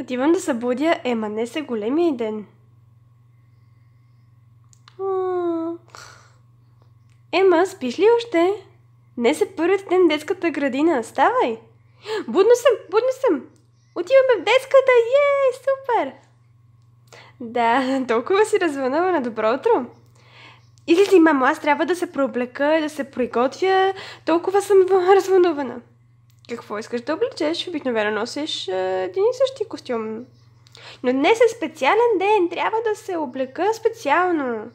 Отивам да събудя, ема не се големия ден. Ема, спиш ли още? Днес е първият ден в детската градина. Ставай! Будно съм, будно съм! Отиваме в детската! Ей, супер! Да, толкова си развънава на добро утро. Или ти мамо, аз трябва да се проблека, да се приготвя. Толкова съм развълнувана какво искаш да облечеш, обикновено носиш един и същи костюм. Но днес е специален ден, трябва да се облека специално.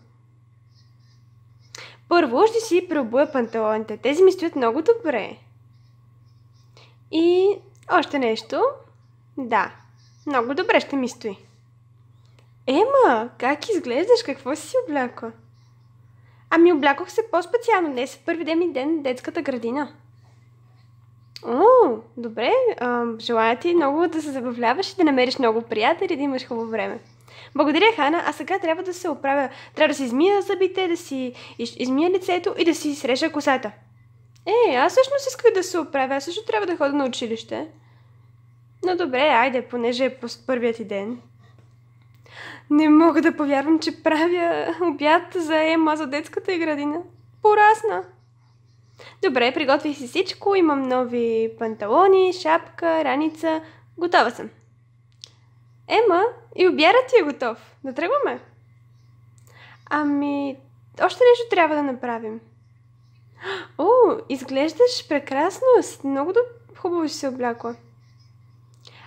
Първо ще си преобуя панталоните. Тези ми стоят много добре. И още нещо. Да, много добре ще ми стои. Ема, как изглеждаш? Какво си облякла? Ами облякох се по-специално. Днес е първи ден ми ден в детската градина. О, добре. А, желая ти много да се забавляваш и да намериш много приятели, да имаш хубаво време. Благодаря, Хана. А сега трябва да се оправя. Трябва да си измия зъбите, да си измия лицето и да си срежа косата. Е, аз всъщност исках да се оправя. Аз също трябва да ходя на училище. Но добре, айде, понеже е първият ти ден. Не мога да повярвам, че правя обяд за Ема за детската и градина. Порасна! Добре, приготвих си всичко, имам нови панталони, шапка, раница. Готова съм. Ема, и обярът ти е готов. Да тръгваме? Ами, още нещо трябва да направим. О, изглеждаш прекрасно. Много хубаво си се облякла.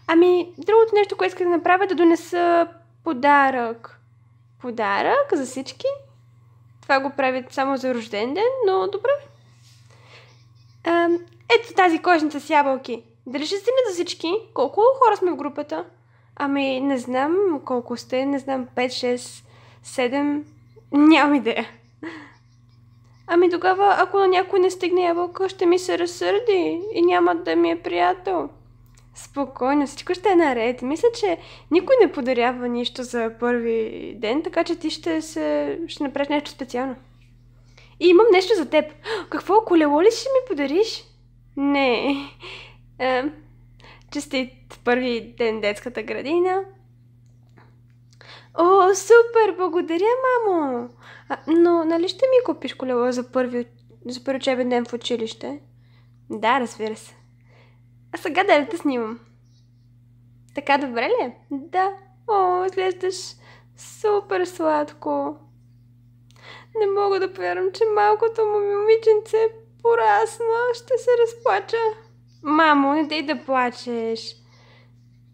Ами, другото нещо, което иска да направя, е да донеса подарък. Подарък за всички? Това го правят само за рожден ден, но добре. Ето тази кожница с ябълки. Дали ще стигне до всички? Колко хора сме в групата? Ами, не знам колко сте, не знам, 5, 6, 7, нямам идея. Ами тогава, ако на някой не стигне ябълка, ще ми се разсърди и няма да ми е приятел. Спокойно, всичко ще е наред. Мисля, че никой не подарява нищо за първи ден, така че ти ще, се... ще направиш нещо специално. И имам нещо за теб. Какво, колело ли ще ми подариш? Не. Е, честит първи ден детската градина. О, супер! Благодаря, мамо! А, но нали ще ми купиш колело за първи, за първи учебен ден в училище? Да, разбира се. А сега да ли те снимам? Така добре ли е? Да. О, изглеждаш супер сладко. Не мога да повярвам, че малкото му момиченце порасна, ще се разплача. Мамо, не дей да плачеш.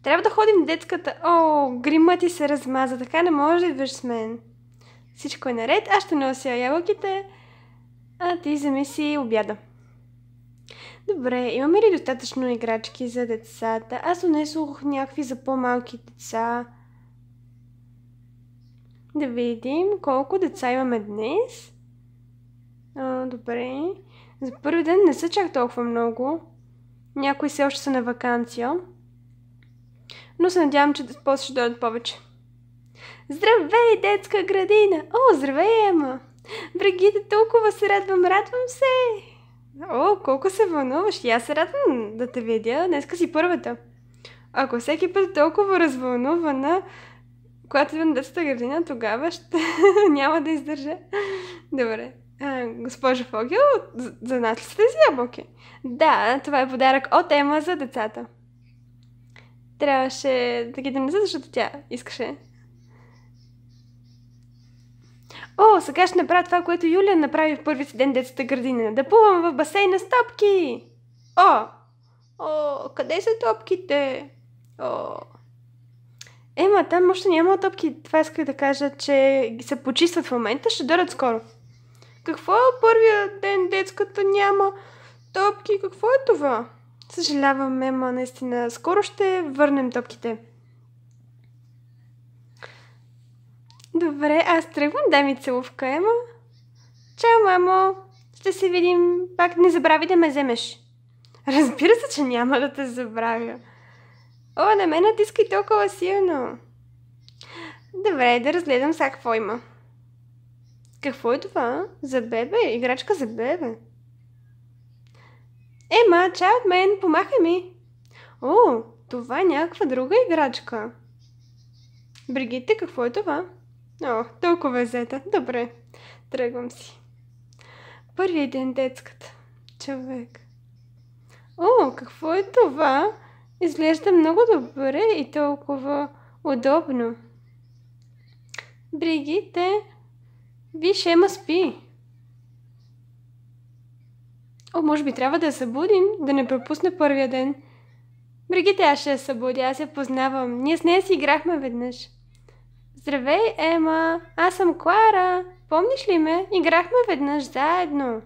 Трябва да ходим в детската. О, грима ти се размаза, така не може да идваш с мен. Всичко е наред, аз ще нося ябълките, а ти вземи си обяда. Добре, имаме ли достатъчно играчки за децата? Аз донесох някакви за по-малки деца. Да видим колко деца имаме днес. А, добре. За първи ден не са чак толкова много. Някои все още са на вакансия. Но се надявам, че после ще дойдат повече. Здравей, детска градина! О, здравей, Ема! Бригите, толкова се радвам, радвам се! О, колко се вълнуваш! И аз се радвам да те видя. Днеска си първата. Ако всеки път е толкова развълнувана, когато идвам детската градина, тогава ще... няма да издържа. Добре. Госпожа госпожо Фогел, за нас ли сте тези ябълки? Да, това е подарък от Ема за децата. Трябваше да ги донеса, защото тя искаше. О, сега ще направя това, което Юлия направи в първи си ден детската градина. Да плувам в басейна с топки! О! О, къде са топките? О! Ема, там още няма топки. Това исках да кажа, че ги се почистват в момента. Ще дойдат скоро. Какво е първия ден детската няма топки? Какво е това? Съжалявам, Ема, наистина. Скоро ще върнем топките. Добре, аз тръгвам. Дай ми целувка, Ема. Чао, мамо. Ще се видим. Пак не забрави да ме вземеш. Разбира се, че няма да те забравя. О, на мен натискай толкова силно. Добре, да разгледам сега какво има. Какво е това? За бебе? Играчка за бебе. Ема, чай от мен, помахай ми. О, това е някаква друга играчка. Бригите, какво е това? О, толкова е зета. Добре, тръгвам си. Първият ден детската. Човек. О, какво е това? Изглежда много добре и толкова удобно. Бригите, Виж, ема спи. О, може би трябва да я събудим, да не пропусне първия ден. Бригите, аз ще я събудя, аз я познавам. Ние с нея си играхме веднъж. Здравей, Ема, аз съм Клара. Помниш ли ме? Играхме веднъж заедно.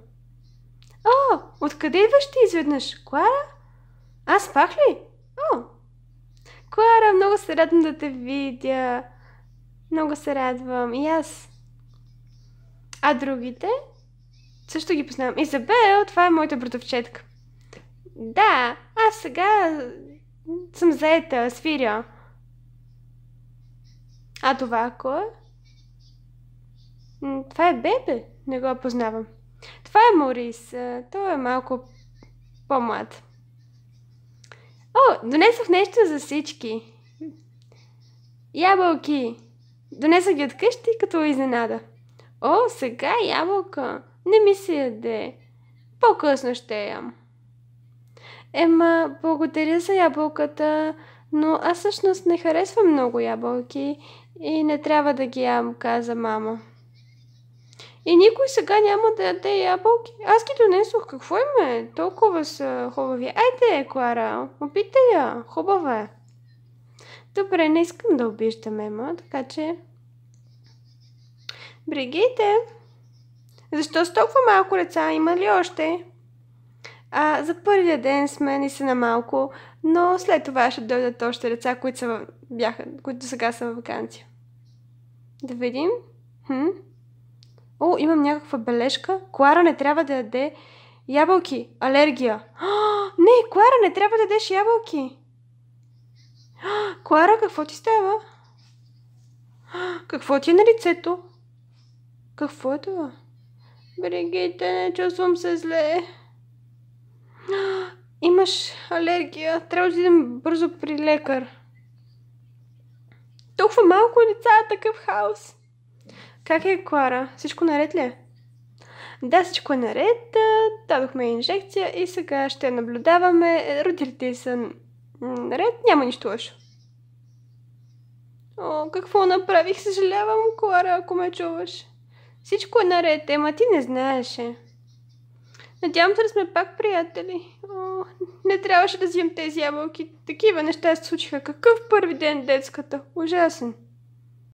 О, откъде идваш ти изведнъж? Клара? Аз пах ли? О! Клара, много се радвам да те видя. Много се радвам. И аз. А другите? Също ги познавам. Изабел, това е моята братовчетка. Да, аз сега съм заета, свиря. А това кой е? Това е бебе. Не го познавам. Това е Морис. Той е малко по-млад. О, донесох нещо за всички. Ябълки. Донесох ги от къщи като изненада. О, сега ябълка! Не ми се яде. По-късно ще ям. Ема, благодаря за ябълката, но аз всъщност не харесвам много ябълки и не трябва да ги ям, каза мама. И никой сега няма да яде ябълки. Аз ги донесох. Какво има? Е? Толкова са хубави. Айде, Клара, опитай я. Хубава е. Добре, не искам да обиждам Ема, така че Бригите! Защо с толкова малко деца има ли още? А, за първия ден сме ни се на малко, но след това ще дойдат още деца, които, са, в... бяха, които сега са в вакансия. Да видим. Хм? О, имам някаква бележка. Клара не трябва да яде ябълки. Алергия. О, не, Клара не трябва да ядеш ябълки. О, Клара, какво ти става? О, какво ти е на лицето? Какво е това? Бригите, не чувствам се зле. Имаш алергия. Трябва да идем бързо при лекар. Толкова малко е деца, такъв хаос. Как е, Клара? Всичко наред ли е? Да, всичко е наред. Дадохме инжекция и сега ще наблюдаваме. Родителите са наред. Няма нищо лошо. О, какво направих? Съжалявам, Клара, ако ме чуваш. Всичко е наред, ема ти не знаеше. Надявам се да сме пак приятели. О, не трябваше да взимам тези ябълки. Такива неща се случиха. Какъв първи ден детската? Ужасен.